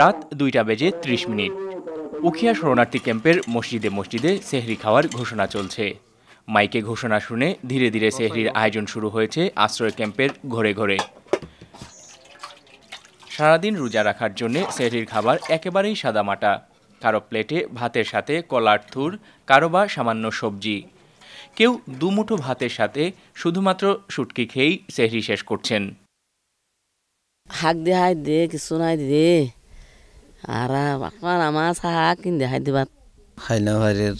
রাত দুইটা বেজে ত্রিশ মিনিট উখিয়া শরণার্থী ক্যাম্পের মসজিদে মসজিদে সেহরি খাওয়ার ঘোষণা চলছে মাইকে ঘোষণা শুনে ধীরে ধীরে সেহরির আয়োজন শুরু হয়েছে আশ্রয় ক্যাম্পের ঘরে ঘরে সারাদিন রোজা রাখার জন্য সেহরির খাবার একেবারেই সাদা মাটা কারো প্লেটে ভাতের সাথে কলার থুর কারো বা সামান্য সবজি কেউ দুমুঠো ভাতের সাথে শুধুমাত্র শুটকি খেয়েই সেহরি শেষ করছেন শাক দিয়ে হাই দে কিছু নাই দে আর আপনার আমার শাক কিনতে হাই দিবা হাইনা ভাইয়ের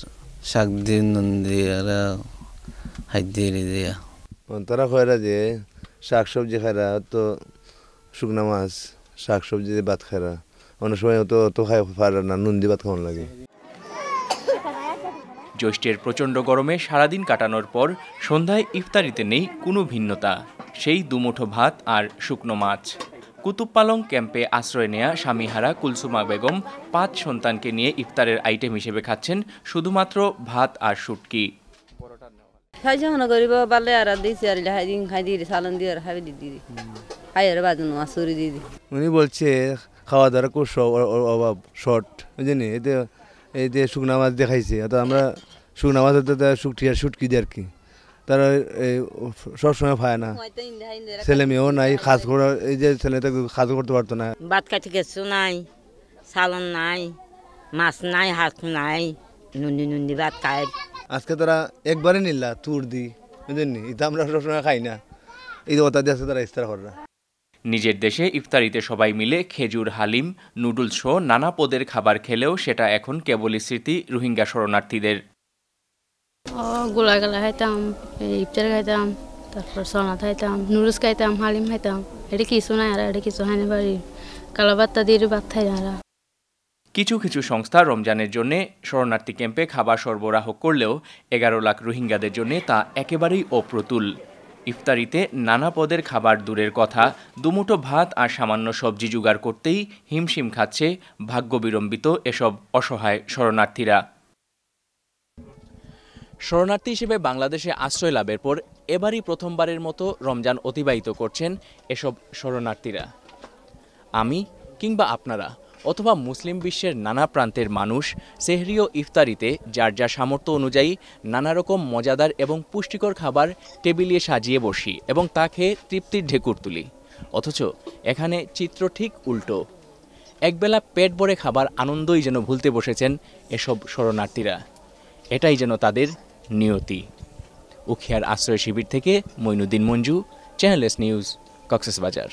শাক দিয়ে নুন দিয়ে আর হাই দিয়ে দিয়া তারা খয়রা যে শাক সবজি খায়রা তো শুকনা মাছ শাক সবজি দিয়ে ভাত খায়রা অনেক সময় তো তো খাই পারে না নুন দিয়ে ভাত খাওয়ানো লাগে জ্যৈষ্ঠের প্রচণ্ড গরমে সারাদিন কাটানোর পর সন্ধ্যায় ইফতারিতে নেই কোনো ভিন্নতা সেই দুমুঠো ভাত আর শুকনো মাছ কুতুবপালং ক্যাম্পে আশ্রয় নেয়া স্বামীহারা কুলসুমা বেগম পাঁচ সন্তানকে নিয়ে ইফতারের আইটেম হিসেবে খাচ্ছেন শুধুমাত্র ভাত আর শুটকি খাইছানো করিব পারলে আর দিছি আর লেখাই দিন খাই দিই সালন দিয়ে আর খাবি দিদি খাই দিদি উনি বলছে খাওয়া দাওয়ার খুব অভাব শর্ট বুঝলি এতে এতে শুকনা মাছ দেখাইছে তো আমরা শুকনা মাছ শুকটি আর শুটকি দিই আর কি তারা এই সবসময় পায় না ছেলে মেয়েও নাই খাস করা এই যে ছেলেটা খাস করতে পারতো না ভাত খাইতে কিছু নাই সালন নাই মাছ নাই হাঁস নাই নুন্দি নুন্দি ভাত খায় আজকে তারা একবারে নিল্লা তুর দি বুঝলি এটা আমরা সবসময় খাই না এই কথা দিয়ে তারা ইস্তার করা নিজের দেশে ইফতারিতে সবাই মিলে খেজুর হালিম নুডলস সহ নানা পদের খাবার খেলেও সেটা এখন কেবলই স্মৃতি রোহিঙ্গা শরণার্থীদের ও গোলাগালা গালা খাইতাম ইফতার খাইতাম তারপর সনাথ খাইতাম নুডলস খাইতাম হালিম খাইতাম এটা কিছু নাই আর এটা কিছু খাইনি পারি কালা বাত্তা দিয়ে ভাত খাই না কিছু কিছু সংস্থা রমজানের জন্য শরণার্থী ক্যাম্পে খাবার সরবরাহ করলেও এগারো লাখ রোহিঙ্গাদের জন্য তা একেবারেই অপ্রতুল ইফতারিতে নানা পদের খাবার দূরের কথা দুমুঠো ভাত আর সামান্য সবজি জোগাড় করতেই হিমশিম খাচ্ছে ভাগ্যবিড়ম্বিত এসব অসহায় শরণার্থীরা শরণার্থী হিসেবে বাংলাদেশে আশ্রয় লাভের পর এবারই প্রথমবারের মতো রমজান অতিবাহিত করছেন এসব শরণার্থীরা আমি কিংবা আপনারা অথবা মুসলিম বিশ্বের নানা প্রান্তের মানুষ সেহরিও ইফতারিতে যার যা সামর্থ্য অনুযায়ী নানা রকম মজাদার এবং পুষ্টিকর খাবার টেবিলে সাজিয়ে বসি এবং তা খেয়ে তৃপ্তির ঢেকুর তুলি অথচ এখানে চিত্র ঠিক উল্টো একবেলা পেট ভরে খাবার আনন্দই যেন ভুলতে বসেছেন এসব শরণার্থীরা এটাই যেন তাদের নিয়তি উখিয়ার আশ্রয় শিবির থেকে মইনুদ্দিন মঞ্জু চ্যানেলস নিউজ কক্সেসবাজার